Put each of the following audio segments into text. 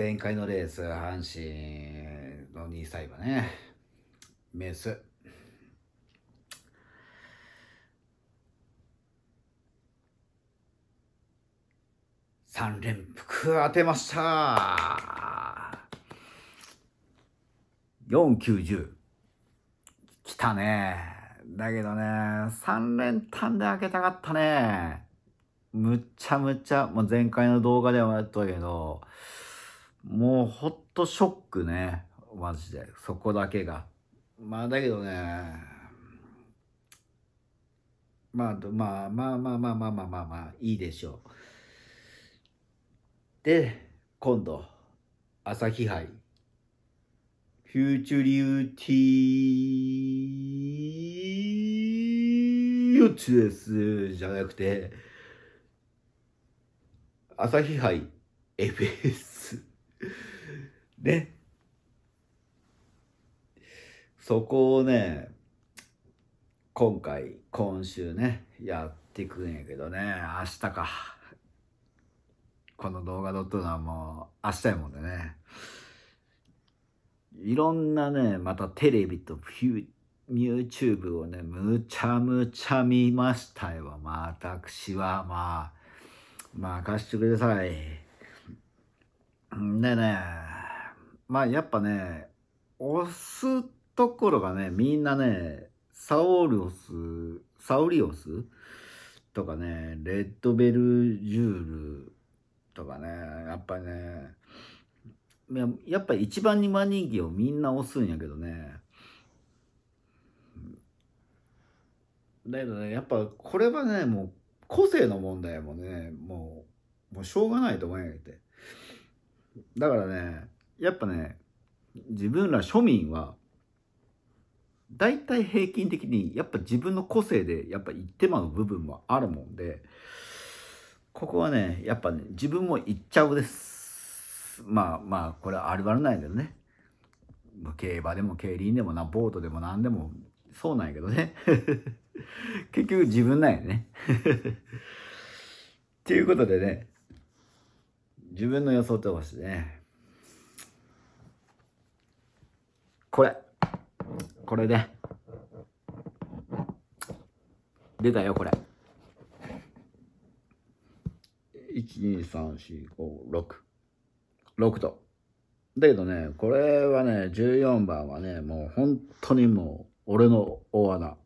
前回のレース、阪神の2歳はね、メス。3連服当てました4910きたねだけどね3連単で開けたかったねむっちゃむっちゃ、もう前回の動画でもやったけどもうほっとショックね。マジで。そこだけが。まあだけどね、まあ、まあまあまあまあまあまあまあ、まあ、いいでしょう。で、今度、朝日杯。フューチュリューティーユチですじゃなくて、朝日杯 FS。ね。そこをね、今回、今週ね、やっていくんやけどね、明日か。この動画撮ったのはもう明日やもんでね。いろんなね、またテレビと YouTube をね、むちゃむちゃ見ましたよ。まあ、私は、まあ、任、してください。でね、まあやっぱね、押すところがね、みんなね、サオリオス、サオリオスとかね、レッドベルジュールとかね、やっぱね、やっぱ一番にマ人気をみんな押すんやけどね。だけどね、やっぱこれはね、もう個性の問題もね、もう、もうしょうがないと思うんやけど。だからね、やっぱね、自分ら庶民は、大体平均的にやっぱ自分の個性でやっぱ言ってまう部分もあるもんで、ここはね、やっぱね、自分も言っちゃうです。まあまあ、これはあるあるないけどね。競馬でも競輪でもな、ボートでも何でも、そうなんやけどね。結局自分なんやね。と いうことでね、自分の予想としいね。これ。これで。出たよ、これ。1234566と。だけどね、これはね、14番はね、もう本当にもう、俺の大穴。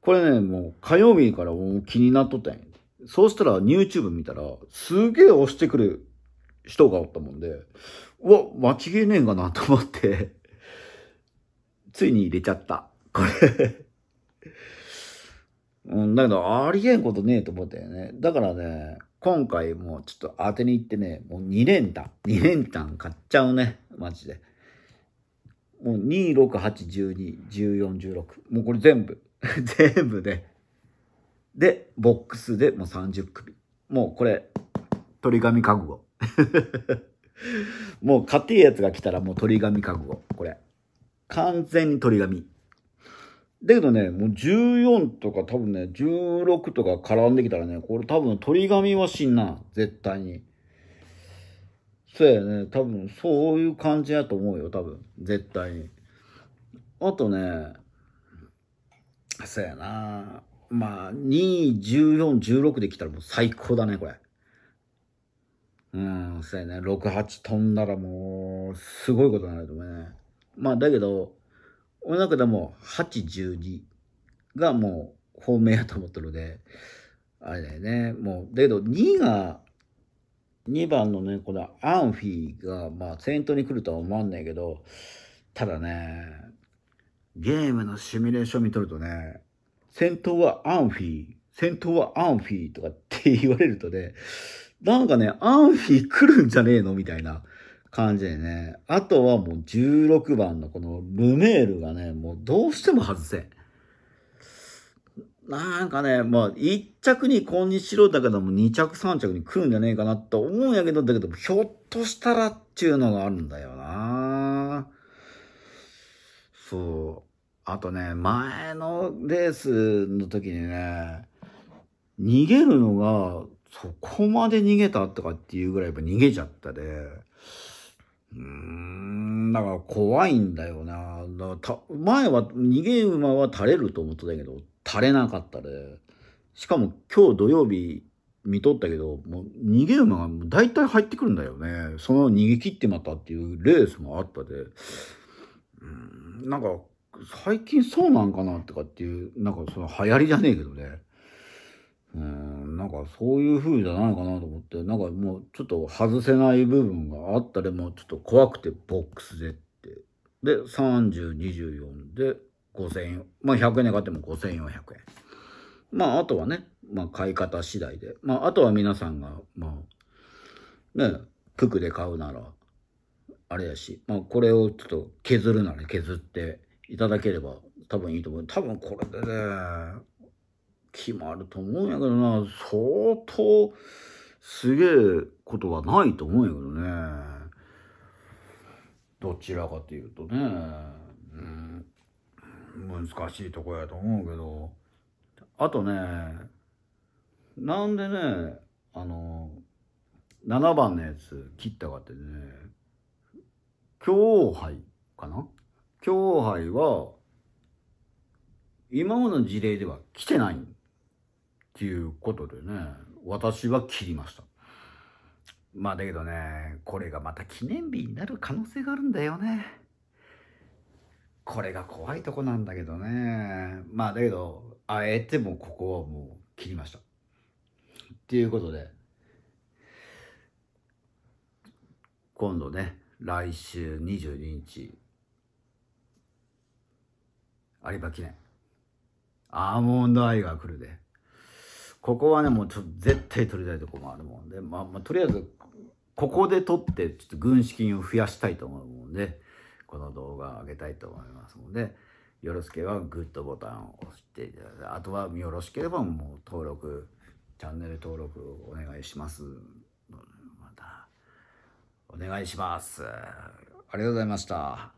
これね、もう火曜日から気になっとったんや。そうしたら YouTube 見たら、すげえ押してくる人がおったもんで、うわ、間違えねえんかなと思ってついに入れちゃった。これうん、だけど、ありえんことねえと思ったよね。だからね、今回もちょっと当てに行ってね、もう2連単、2連単買っちゃうね、マジで。もう2、6、8、12、14、16。もうこれ全部、全部で、ね、で、ボックスでもう30組。もうこれ、鳥紙覚悟。もう買っていいやつが来たらもう鳥紙覚悟。これ。完全に鳥紙。だけどね、もう14とか多分ね、16とか絡んできたらね、これ多分鳥紙は死んな。絶対に。そうやね。多分そういう感じやと思うよ。多分。絶対に。あとね、そうやな。まあ、2、14、16できたらもう最高だね、これ。うん、そうやね。6、8飛んだらもう、すごいことになると思うね。まあ、だけど、俺の中でも8、12がもう本命やと思ってるので、あれだよね。もう、だけど2が、2番のね、このアンフィーが、まあ、先頭に来るとは思わんねえけど、ただね、ゲームのシミュレーション見とるとね、戦闘はアンフィー、戦闘はアンフィーとかって言われるとね、なんかね、アンフィー来るんじゃねえのみたいな感じでね。あとはもう16番のこのルメールがね、もうどうしても外せなんかね、まあ、1着に今日しろだけども、2着3着に来るんじゃねえかなと思うんやけど、だけど、ひょっとしたらっていうのがあるんだよなそう。あとね、前のレースの時にね、逃げるのが、そこまで逃げたとかっていうぐらいやっぱ逃げちゃったで、うーん、だから怖いんだよな。だ前は逃げ馬は垂れると思ってたけど、垂れなかったで、しかも今日土曜日見とったけど、もう逃げ馬が大体入ってくるんだよね。その逃げ切ってまたっていうレースもあったで、うん、なんか最近そうなんかなとかっていう、なんかその流行りじゃねえけどね。うん、なんかそういう風じゃないかなと思って、なんかもうちょっと外せない部分があったりも、ちょっと怖くてボックスでって。で、30、24で5000円。まあ100円で買っても5400円。まああとはね、まあ買い方次第で。まああとは皆さんが、まあ、ね、九九で買うなら、あれやし、まあこれをちょっと削るなら削って、いただければ多分いいと思う。多分これでね、決まると思うんやけどな、相当すげえことはないと思うんやけどね。どちらかというとね、うん、難しいとこやと思うけど、あとね、なんでね、あの、7番のやつ切ったかってね、強杯かな教杯は、今までの事例では来てないっていうことでね、私は切りました。まあだけどね、これがまた記念日になる可能性があるんだよね。これが怖いとこなんだけどね。まあだけど、あえてもここはもう切りました。っていうことで、今度ね、来週22日、リバ記念。アーモンドアイが来るで。ここはね、もうちょっと絶対取りたいとこもあるもんで、まあ、まあ、とりあえず、ここで取って、ちょっと軍資金を増やしたいと思うもんで、この動画を上げたいと思いますので、よろしければグッドボタンを押していただいて、あとはよろしければもう登録、チャンネル登録をお願いします。また、お願いします。ありがとうございました。